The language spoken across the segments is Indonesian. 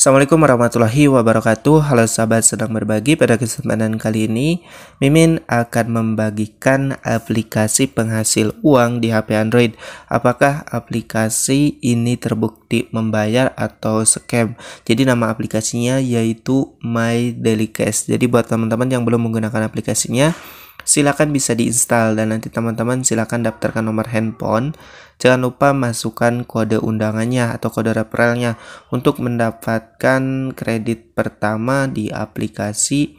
Assalamualaikum warahmatullahi wabarakatuh Halo sahabat sedang berbagi pada kesempatan kali ini Mimin akan membagikan aplikasi penghasil uang di HP Android Apakah aplikasi ini terbukti membayar atau scam Jadi nama aplikasinya yaitu My Delicates Jadi buat teman-teman yang belum menggunakan aplikasinya silakan bisa diinstal dan nanti teman-teman silakan daftarkan nomor handphone. Jangan lupa masukkan kode undangannya atau kode referralnya untuk mendapatkan kredit pertama di aplikasi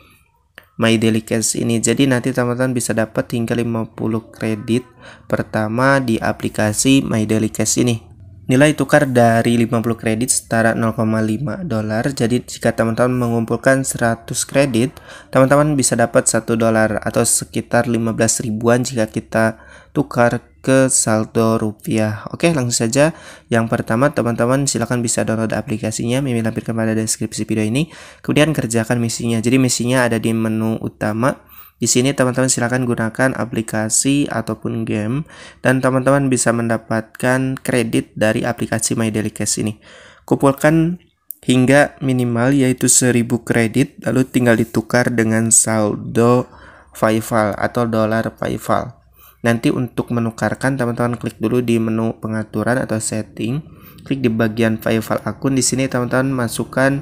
My Daily ini. Jadi nanti teman-teman bisa dapat hingga 50 kredit pertama di aplikasi My Daily ini. Nilai tukar dari 50 kredit setara 0,5 dolar. Jadi jika teman-teman mengumpulkan 100 kredit, teman-teman bisa dapat 1 dolar atau sekitar 15 ribuan jika kita tukar ke saldo rupiah. Oke, langsung saja. Yang pertama, teman-teman silahkan bisa download aplikasinya. Mimin lampirkan pada deskripsi video ini. Kemudian kerjakan misinya. Jadi misinya ada di menu utama di sini teman-teman silahkan gunakan aplikasi ataupun game dan teman-teman bisa mendapatkan kredit dari aplikasi My Daily Cash ini. Kumpulkan hingga minimal yaitu 1000 kredit lalu tinggal ditukar dengan saldo Paypal atau dolar Paypal. Nanti untuk menukarkan teman-teman klik dulu di menu pengaturan atau setting, klik di bagian Paypal akun di sini teman-teman masukkan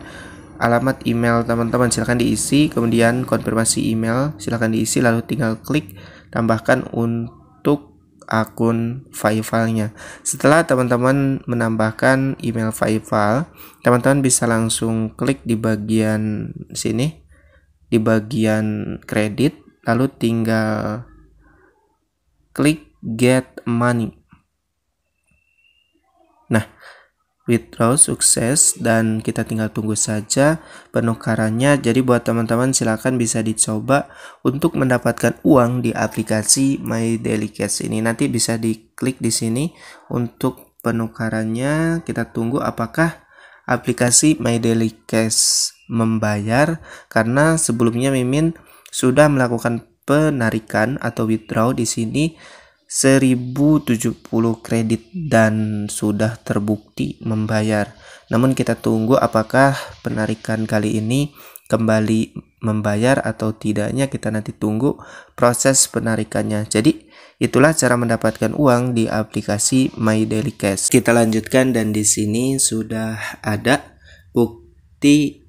alamat email teman-teman silahkan diisi kemudian konfirmasi email silahkan diisi lalu tinggal klik tambahkan untuk akun Vivalnya. Setelah teman-teman menambahkan email Vival, teman-teman bisa langsung klik di bagian sini, di bagian kredit, lalu tinggal klik get money. Nah, withdraw sukses dan kita tinggal tunggu saja penukarannya. Jadi buat teman-teman silahkan bisa dicoba untuk mendapatkan uang di aplikasi My Daily Cash ini. Nanti bisa diklik di sini untuk penukarannya. Kita tunggu apakah aplikasi My Daily Cash membayar karena sebelumnya Mimin sudah melakukan penarikan atau withdraw di sini 1070 kredit dan sudah terbukti membayar. Namun kita tunggu apakah penarikan kali ini kembali membayar atau tidaknya kita nanti tunggu proses penarikannya. Jadi itulah cara mendapatkan uang di aplikasi My Daily Cash. Kita lanjutkan dan di sini sudah ada bukti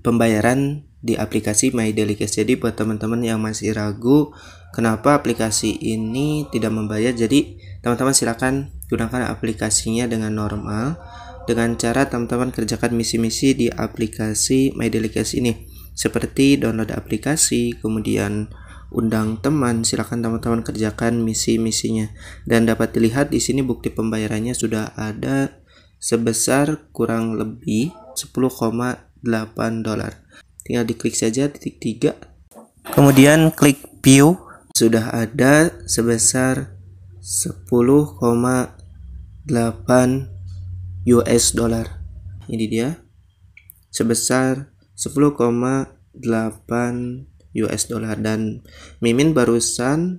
pembayaran di aplikasi My Delicious. Jadi buat teman-teman yang masih ragu kenapa aplikasi ini tidak membayar, jadi teman-teman silakan gunakan aplikasinya dengan normal dengan cara teman-teman kerjakan misi-misi di aplikasi My Delicious ini seperti download aplikasi, kemudian undang teman, silakan teman-teman kerjakan misi-misinya. Dan dapat dilihat di sini bukti pembayarannya sudah ada sebesar kurang lebih 10,8 dolar tinggal diklik saja titik tiga, kemudian klik view sudah ada sebesar 10,8 US dollar ini dia sebesar 10,8 US dollar dan Mimin barusan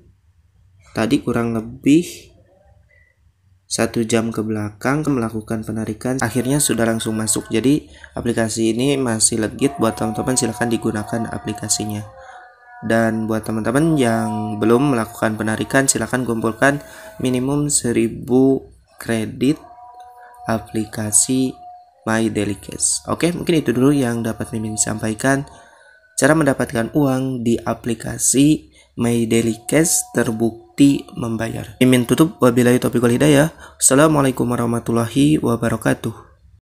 tadi kurang lebih satu jam ke belakang melakukan penarikan akhirnya sudah langsung masuk jadi aplikasi ini masih legit buat teman-teman silahkan digunakan aplikasinya dan buat teman-teman yang belum melakukan penarikan silahkan kumpulkan minimum 1000 kredit aplikasi My Delicates. oke mungkin itu dulu yang dapat mimin sampaikan cara mendapatkan uang di aplikasi Daily Cash terbukti membayar. Imin tutup, wabillahi taufiq wal hidayah. Assalamualaikum warahmatullahi wabarakatuh.